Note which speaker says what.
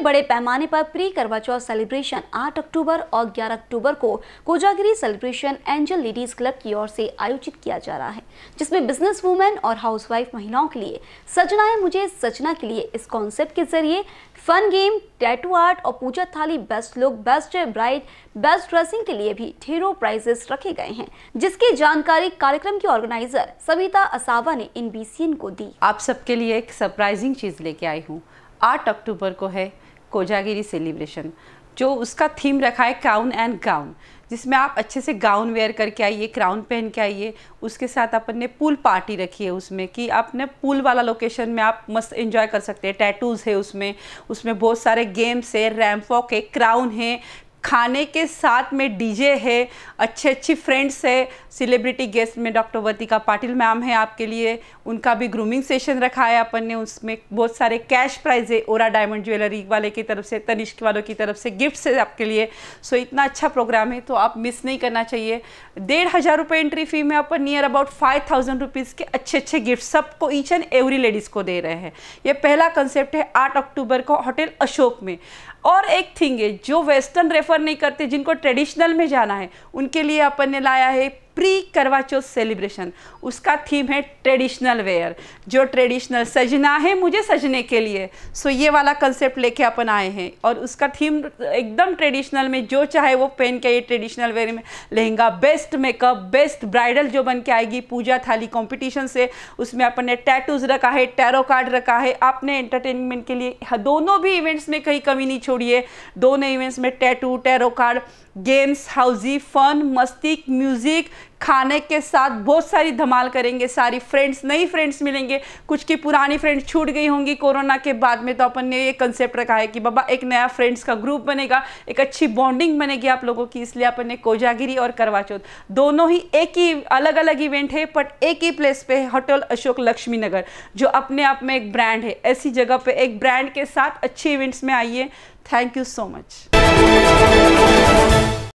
Speaker 1: में बड़े पैमाने पर प्री करवा चौथ सेलिब्रेशन 8 अक्टूबर और 11 अक्टूबर को Kojagiri celebration Angel ladies club की ओर से आयोजित किया जा रहा है जिसमें बिजनेस वुमेन और हाउसवाइफ महिलाओं के लिए सजना है मुझे सजना के लिए इस कॉन्सेप्ट के जरिए फन गेम टैटू आर्ट और पूजा थाली best look best bride best dressing के लिए भी ढेरों प्राइजेस रखे गए हैं जिसकी जानकारी कार्यक्रम की ऑर्गेनाइजर सविता असावा ने इन को दी
Speaker 2: आप सबके लिए एक सरप्राइजिंग चीज लेके आई हूँ आठ अक्टूबर को है कोजागिरी सेलिब्रेशन जो उसका थीम रखा है क्राउन एंड गाउन जिसमें आप अच्छे से गाउन वेयर करके आइए क्राउन पहन के आइए उसके साथ अपन ने पूल पार्टी रखी है उसमें कि आपने पूल वाला लोकेशन में आप मस्त इन्जॉय कर सकते हैं टैटूज़ है उसमें उसमें बहुत सारे गेम्स है रैम्पॉक है क्राउन है खाने के साथ में डीजे है अच्छे अच्छी फ्रेंड्स है सेलिब्रिटी गेस्ट में डॉक्टर वतिका पाटिल मैम है आपके लिए उनका भी ग्रूमिंग सेशन रखा है अपन ने उसमें बहुत सारे कैश प्राइज है ओरा डायमंड ज्वेलरी वाले की तरफ से तनिष्क वालों की तरफ से गिफ्ट्स है आपके लिए सो इतना अच्छा प्रोग्राम है तो आप मिस नहीं करना चाहिए डेढ़ हज़ार रुपये एंट्री फ़ी में अपन near about five thousand rupees के अच्छे अच्छे गिफ्ट सबको ईच एंड एवरी लेडीज़ को दे रहे हैं ये पहला कंसेप्ट है आठ अक्टूबर को होटल अशोक में और एक थिंग है जो वेस्टर्न रेफर प्रेफर नहीं करते जिनको ट्रेडिशनल में जाना है उनके लिए अपन ने लाया है प्री करवा चौथ सेलिब्रेशन उसका थीम है ट्रेडिशनल वेयर जो ट्रेडिशनल सजना है मुझे सजने के लिए सो ये वाला कंसेप्ट लेके अपन आए हैं और उसका थीम एकदम ट्रेडिशनल में जो चाहे वो पहन के ये ट्रेडिशनल वेयर में lehenga best makeup best bridal जो बन के आएगी पूजा थाली कॉम्पिटिशन से उसमें अपन ने टैटूज रखा है टैरो कार्ड रखा है आपने एंटरटेनमेंट के लिए हाँ, दोनों भी इवेंट्स में कहीं कमी नहीं छोड़िए दोनों इवेंट्स में tattoo tarot card games housie fun मस्तिक म्यूज़िक खाने के साथ बहुत सारी धमाल करेंगे सारी फ्रेंड्स नई फ्रेंड्स मिलेंगे कुछ की पुरानी फ्रेंड्स छूट गई होंगी कोरोना के बाद में तो अपन ने ये कंसेप्ट रखा है कि बाबा एक नया फ्रेंड्स का ग्रुप बनेगा एक अच्छी बॉन्डिंग बनेगी आप लोगों की इसलिए अपन ने कोजागिरी और करवा चौथ दोनों ही एक ही अलग अलग इवेंट है बट एक ही प्लेस पर होटल अशोक लक्ष्मी नगर जो अपने आप में एक ब्रांड है ऐसी जगह पर एक ब्रांड के साथ अच्छे इवेंट्स में आइए थैंक यू सो मच